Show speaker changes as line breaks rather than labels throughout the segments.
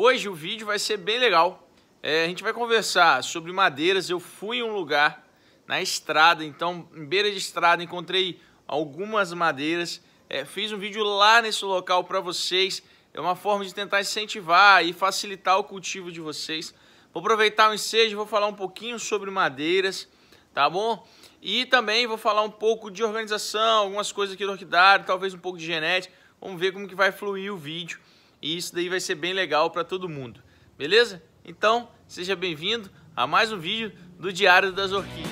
Hoje o vídeo vai ser bem legal. É, a gente vai conversar sobre madeiras. Eu fui em um lugar na estrada, então em beira de estrada encontrei algumas madeiras. É, fiz um vídeo lá nesse local para vocês. É uma forma de tentar incentivar e facilitar o cultivo de vocês. Vou aproveitar o ensejo, vou falar um pouquinho sobre madeiras, tá bom? E também vou falar um pouco de organização, algumas coisas aqui do orquidário, talvez um pouco de genética. Vamos ver como que vai fluir o vídeo e isso daí vai ser bem legal para todo mundo, beleza? Então, seja bem-vindo a mais um vídeo do Diário das Orquídeas.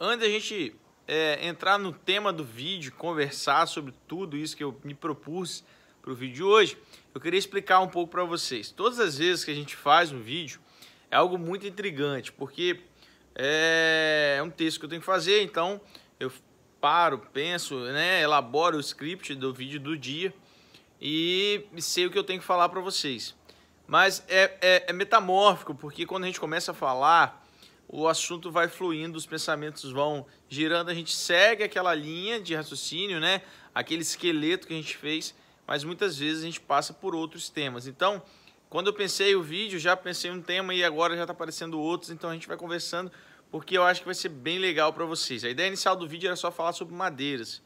Antes da gente é, entrar no tema do vídeo, conversar sobre tudo isso que eu me propus para o vídeo de hoje, eu queria explicar um pouco para vocês. Todas as vezes que a gente faz um vídeo, é algo muito intrigante, porque é, é um texto que eu tenho que fazer, então eu paro, penso, né, elaboro o script do vídeo do dia e sei o que eu tenho que falar para vocês. Mas é, é, é, metamórfico, porque quando a gente começa a falar, o assunto vai fluindo, os pensamentos vão girando, a gente segue aquela linha de raciocínio, né? aquele esqueleto que a gente fez, mas muitas vezes a gente passa por outros temas. Então, quando eu pensei o vídeo, já pensei um tema e agora já está aparecendo outros, então a gente vai conversando porque eu acho que vai ser bem legal para vocês. A ideia inicial do vídeo era só falar sobre madeiras,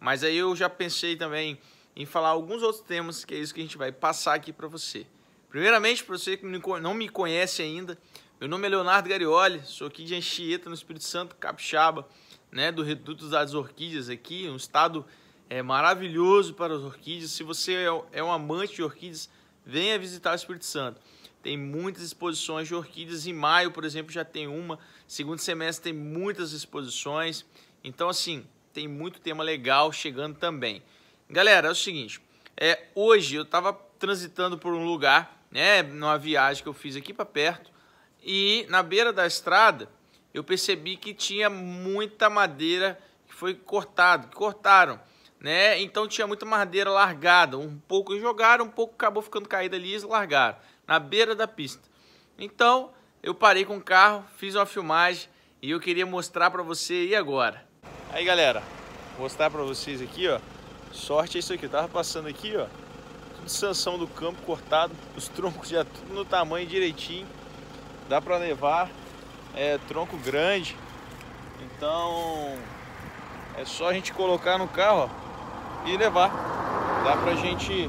mas aí eu já pensei também em falar alguns outros temas que é isso que a gente vai passar aqui para você. Primeiramente, para você que não me conhece ainda, meu nome é Leonardo Garioli, sou aqui de Anchieta, no Espírito Santo, Capixaba, né, do Reduto das Orquídeas aqui, um estado é, maravilhoso para as orquídeas. Se você é, é um amante de orquídeas, venha visitar o Espírito Santo. Tem muitas exposições de orquídeas. Em maio, por exemplo, já tem uma. Segundo semestre tem muitas exposições. Então, assim, tem muito tema legal chegando também. Galera, é o seguinte. É, hoje eu estava transitando por um lugar, né, numa viagem que eu fiz aqui para perto, e na beira da estrada eu percebi que tinha muita madeira que foi cortado, que cortaram né? Então tinha muita madeira largada, um pouco jogaram, um pouco acabou ficando caída ali e largaram na beira da pista. Então eu parei com o carro, fiz uma filmagem e eu queria mostrar para você e agora. Aí galera, vou mostrar para vocês aqui, ó. Sorte é isso aqui, eu tava passando aqui, ó. Tudo sanção do campo cortado, os troncos já tudo no tamanho direitinho. Dá para levar, é tronco grande. Então é só a gente colocar no carro, ó e levar. Dá pra gente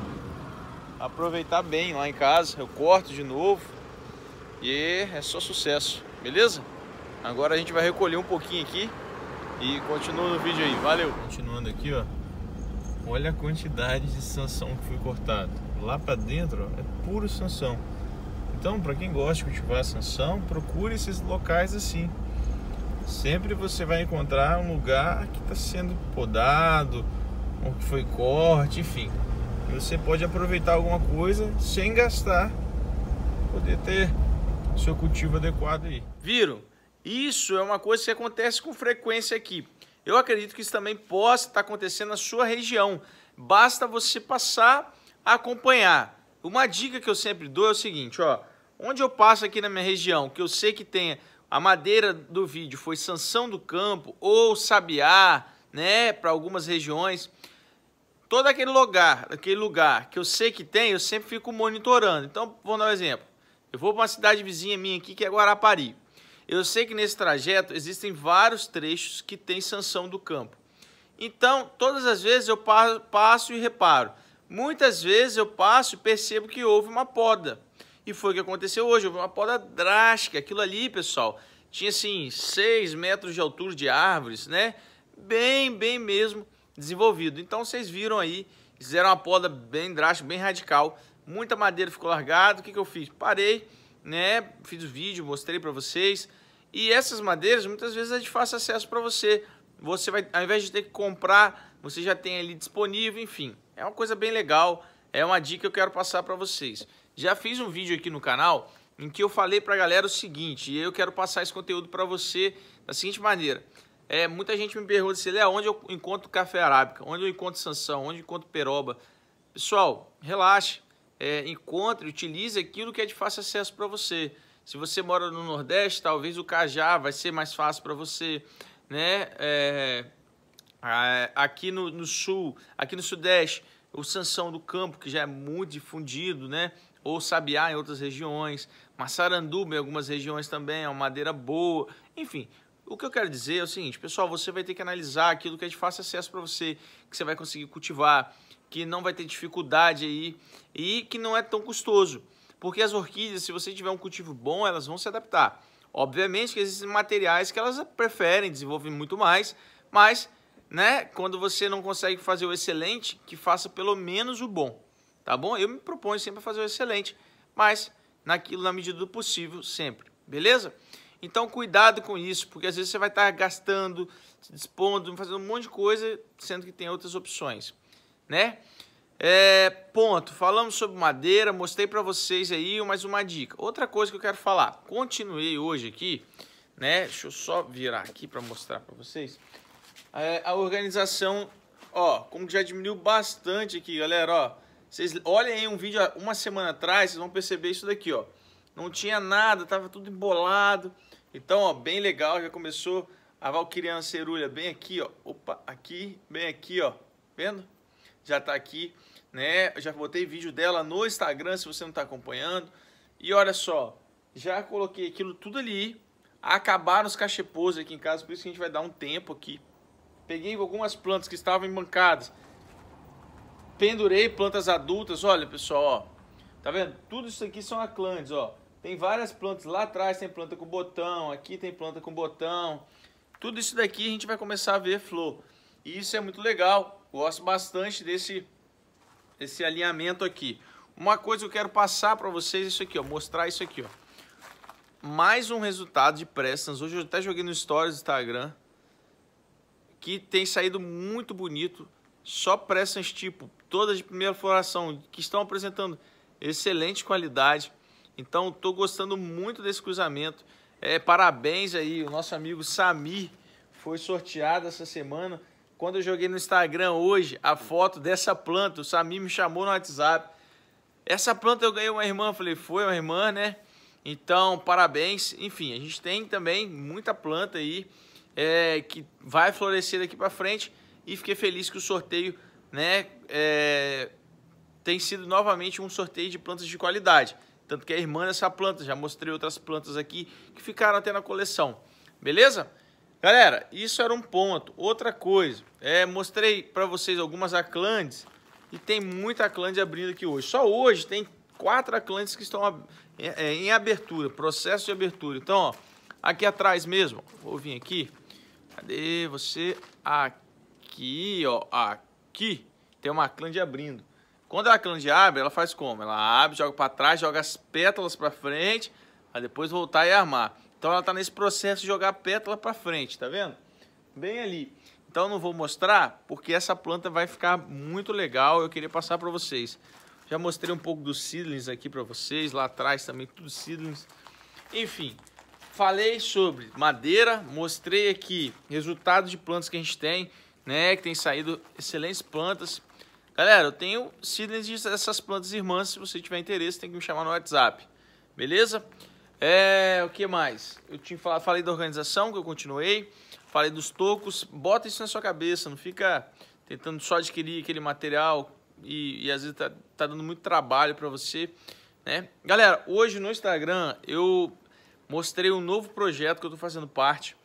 aproveitar bem lá em casa. Eu corto de novo e é só sucesso, beleza? Agora a gente vai recolher um pouquinho aqui e continua no vídeo aí. Valeu! Continuando aqui, ó. Olha a quantidade de sanção que foi cortado. Lá para dentro ó, é puro sanção. Então, para quem gosta de cultivar sanção, procure esses locais assim. Sempre você vai encontrar um lugar que está sendo podado, o que foi corte, enfim. você pode aproveitar alguma coisa sem gastar, poder ter seu cultivo adequado aí. Viram? Isso é uma coisa que acontece com frequência aqui. Eu acredito que isso também possa estar acontecendo na sua região. Basta você passar a acompanhar. Uma dica que eu sempre dou é o seguinte, ó. Onde eu passo aqui na minha região, que eu sei que tem a madeira do vídeo foi Sanção do Campo ou Sabiá, né, para algumas regiões. Todo aquele lugar, aquele lugar que eu sei que tem, eu sempre fico monitorando. Então, vou dar um exemplo. Eu vou para uma cidade vizinha minha aqui que é Guarapari. Eu sei que nesse trajeto existem vários trechos que tem sanção do campo. Então, todas as vezes eu passo e reparo. Muitas vezes eu passo e percebo que houve uma poda. E foi o que aconteceu hoje, houve uma poda drástica. Aquilo ali, pessoal, tinha assim 6 metros de altura de árvores, né? bem, bem mesmo desenvolvido. Então vocês viram aí, fizeram uma poda bem drástica, bem radical. Muita madeira ficou largada. O que, que eu fiz? Parei, né? Fiz o vídeo, mostrei para vocês. E essas madeiras, muitas vezes, é de fácil acesso para você. Você vai, ao invés de ter que comprar, você já tem ali disponível, enfim. É uma coisa bem legal, é uma dica que eu quero passar para vocês. Já fiz um vídeo aqui no canal em que eu falei para a galera o seguinte, e eu quero passar esse conteúdo para você da seguinte maneira. É, muita gente me pergunta se ele é onde eu encontro café arábica, onde eu encontro sanção, onde eu encontro peroba. Pessoal, relaxe, é, encontre, utilize aquilo que é de fácil acesso para você. Se você mora no Nordeste, talvez o cajá vai ser mais fácil para você, né? É, aqui no, no, Sul, aqui no Sudeste, o sanção do campo, que já é muito difundido, né? Ou sabiá em outras regiões, maçaranduba em algumas regiões também, é uma madeira boa, enfim... O que eu quero dizer é o seguinte, pessoal, você vai ter que analisar aquilo que é de fácil acesso para você, que você vai conseguir cultivar, que não vai ter dificuldade aí e que não é tão custoso. Porque as orquídeas, se você tiver um cultivo bom, elas vão se adaptar. Obviamente que existem materiais que elas preferem, desenvolver muito mais, mas né, quando você não consegue fazer o excelente, que faça pelo menos o bom, tá bom? Eu me proponho sempre a fazer o excelente, mas naquilo na medida do possível sempre, beleza? Então, cuidado com isso, porque às vezes você vai estar gastando, se dispondo, fazendo um monte de coisa, sendo que tem outras opções, né? É, ponto. Falamos sobre madeira, mostrei para vocês aí mais uma dica. Outra coisa que eu quero falar, continuei hoje aqui, né? Deixa eu só virar aqui para mostrar para vocês. É, a organização, ó, como já diminuiu bastante aqui, galera, ó. Vocês olhem aí um vídeo uma semana atrás, vocês vão perceber isso daqui, ó. Não tinha nada, tava tudo embolado. Então, ó, bem legal, já começou a Valquiriana cerulha bem aqui, ó. Opa, aqui, bem aqui, ó. Vendo? Já tá aqui, né? Eu já botei vídeo dela no Instagram, se você não tá acompanhando. E olha só, já coloquei aquilo tudo ali. Acabaram os cachepôs aqui em casa, por isso que a gente vai dar um tempo aqui. Peguei algumas plantas que estavam em bancadas, Pendurei plantas adultas, olha pessoal, ó. Tá vendo? Tudo isso aqui são aclandes, ó. Tem várias plantas lá atrás, tem planta com botão, aqui tem planta com botão. Tudo isso daqui a gente vai começar a ver flor. E isso é muito legal. Gosto bastante desse desse alinhamento aqui. Uma coisa que eu quero passar para vocês é isso aqui, ó, mostrar isso aqui, ó. Mais um resultado de pressas. Hoje eu até joguei no stories do Instagram que tem saído muito bonito. Só pressas tipo, todas de primeira floração que estão apresentando excelente qualidade então, estou gostando muito desse cruzamento. É, parabéns aí, o nosso amigo Samir foi sorteado essa semana. Quando eu joguei no Instagram hoje a foto dessa planta, o Samir me chamou no WhatsApp. Essa planta eu ganhei uma irmã, falei, foi uma irmã, né? Então, parabéns. Enfim, a gente tem também muita planta aí é, que vai florescer daqui para frente. E fiquei feliz que o sorteio, né, é, tem sido novamente um sorteio de plantas de qualidade. Tanto que é irmã dessa planta, já mostrei outras plantas aqui que ficaram até na coleção. Beleza? Galera, isso era um ponto. Outra coisa, é, mostrei para vocês algumas aclandes e tem muita aclande abrindo aqui hoje. Só hoje tem quatro aclandes que estão é, é, em abertura, processo de abertura. Então, ó, aqui atrás mesmo, vou vir aqui. Cadê você? Aqui, ó, aqui tem uma aclande abrindo. Quando ela clã abre, ela faz como? Ela abre, joga para trás, joga as pétalas para frente, para depois voltar e armar. Então ela está nesse processo de jogar a pétala para frente, tá vendo? Bem ali. Então não vou mostrar, porque essa planta vai ficar muito legal, eu queria passar para vocês. Já mostrei um pouco dos seedlings aqui para vocês, lá atrás também tudo seedlings. Enfim, falei sobre madeira, mostrei aqui resultado de plantas que a gente tem, né, que tem saído excelentes plantas Galera, eu tenho seedlings dessas plantas irmãs. Se você tiver interesse, tem que me chamar no WhatsApp. Beleza? É, o que mais? Eu tinha falado, falei da organização, que eu continuei. Falei dos tocos. Bota isso na sua cabeça. Não fica tentando só adquirir aquele material e, e às vezes tá, tá dando muito trabalho para você. Né? Galera, hoje no Instagram eu mostrei um novo projeto que eu estou fazendo parte,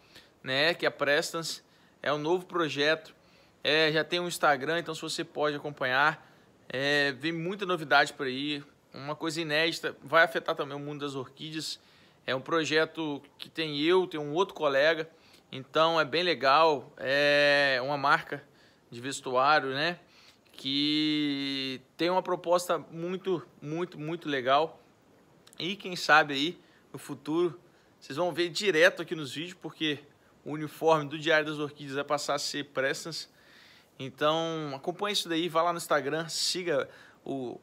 né? Que é a Prestance. É um novo projeto é, já tem um Instagram, então se você pode acompanhar. É, vem muita novidade por aí, uma coisa inédita, vai afetar também o mundo das orquídeas. É um projeto que tem eu, tem um outro colega, então é bem legal. É uma marca de vestuário, né? Que tem uma proposta muito, muito, muito legal. E quem sabe aí no futuro vocês vão ver direto aqui nos vídeos, porque o uniforme do Diário das Orquídeas vai passar a ser Prestance. Então, acompanhe isso daí, vá lá no Instagram, siga o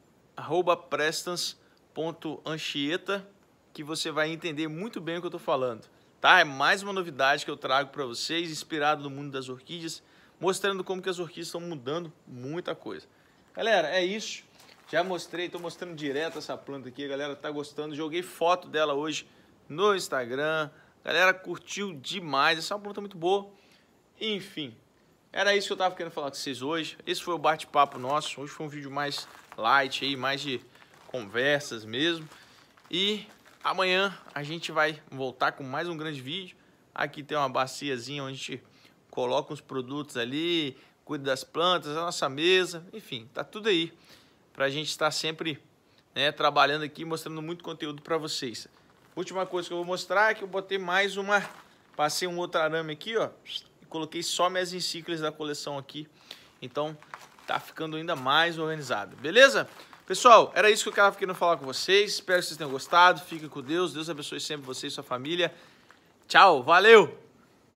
prestance.anchieta, que você vai entender muito bem o que eu estou falando. Tá? É mais uma novidade que eu trago para vocês, inspirado no mundo das orquídeas, mostrando como que as orquídeas estão mudando muita coisa. Galera, é isso. Já mostrei, estou mostrando direto essa planta aqui, a galera está gostando. Joguei foto dela hoje no Instagram. A galera curtiu demais, essa é uma planta muito boa. Enfim, era isso que eu tava querendo falar com vocês hoje. Esse foi o bate-papo nosso. Hoje foi um vídeo mais light aí, mais de conversas mesmo. E amanhã a gente vai voltar com mais um grande vídeo. Aqui tem uma baciazinha onde a gente coloca os produtos ali, cuida das plantas, a nossa mesa, enfim, tá tudo aí para a gente estar sempre né, trabalhando aqui, mostrando muito conteúdo para vocês. Última coisa que eu vou mostrar é que eu botei mais uma, passei um outro arame aqui, ó, coloquei só minhas enciclas da coleção aqui. Então, tá ficando ainda mais organizado, beleza? Pessoal, era isso que eu estava querendo falar com vocês. Espero que vocês tenham gostado. Fique com Deus. Deus abençoe sempre vocês e sua família. Tchau, valeu!